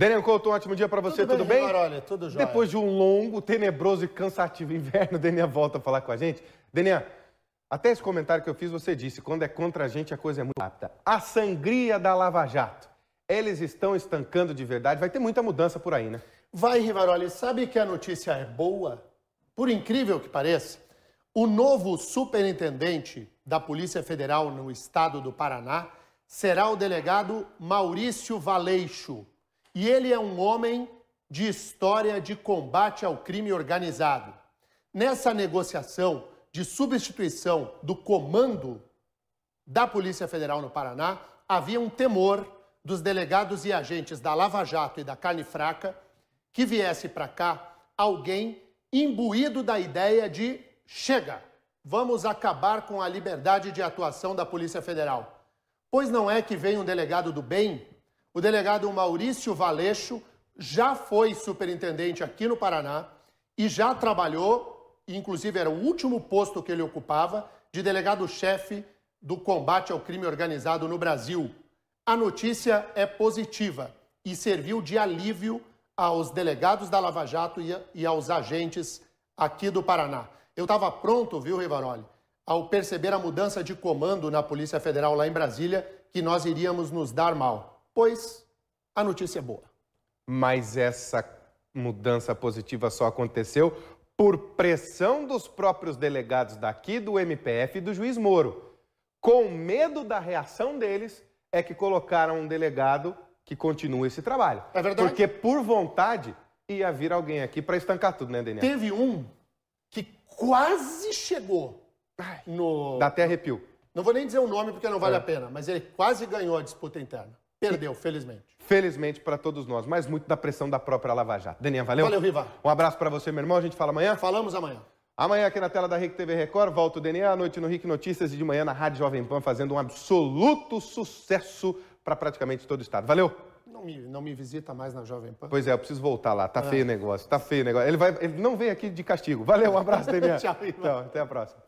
Daniel Couto, um ótimo dia para você, tudo, tudo bem? bem? tudo jóia. Depois de um longo, tenebroso e cansativo inverno, Daniel volta a falar com a gente. Daniel, até esse comentário que eu fiz, você disse, quando é contra a gente a coisa é muito rápida. A sangria da Lava Jato. Eles estão estancando de verdade, vai ter muita mudança por aí, né? Vai, Rivaroli, sabe que a notícia é boa? Por incrível que pareça, o novo superintendente da Polícia Federal no estado do Paraná será o delegado Maurício Valeixo e ele é um homem de história de combate ao crime organizado. Nessa negociação de substituição do comando da Polícia Federal no Paraná, havia um temor dos delegados e agentes da Lava Jato e da Carne Fraca que viesse para cá alguém imbuído da ideia de chega, vamos acabar com a liberdade de atuação da Polícia Federal. Pois não é que vem um delegado do bem o delegado Maurício Valeixo já foi superintendente aqui no Paraná e já trabalhou, inclusive era o último posto que ele ocupava, de delegado-chefe do combate ao crime organizado no Brasil. A notícia é positiva e serviu de alívio aos delegados da Lava Jato e aos agentes aqui do Paraná. Eu estava pronto, viu, Rivaroli, ao perceber a mudança de comando na Polícia Federal lá em Brasília, que nós iríamos nos dar mal pois a notícia é boa. Mas essa mudança positiva só aconteceu por pressão dos próprios delegados daqui, do MPF e do juiz Moro. Com medo da reação deles, é que colocaram um delegado que continua esse trabalho. É verdade. Porque por vontade ia vir alguém aqui para estancar tudo, né, Daniel? Teve um que quase chegou no. Dá até arrepio. Não vou nem dizer o nome porque não vale é. a pena, mas ele quase ganhou a disputa interna. Perdeu, felizmente. Felizmente para todos nós, mas muito da pressão da própria Lava Jato. Daniel, valeu? Valeu, Riva. Um abraço para você, meu irmão. A gente fala amanhã? Falamos amanhã. Amanhã aqui na tela da RIC TV Record, volta o à noite no RIC Notícias e de manhã na Rádio Jovem Pan, fazendo um absoluto sucesso para praticamente todo o estado. Valeu! Não me, não me visita mais na Jovem Pan. Pois é, eu preciso voltar lá. Tá é. feio o negócio, tá feio o negócio. Ele, vai, ele não vem aqui de castigo. Valeu, um abraço, Daniel. Tchau, Ivan. Então, até a próxima.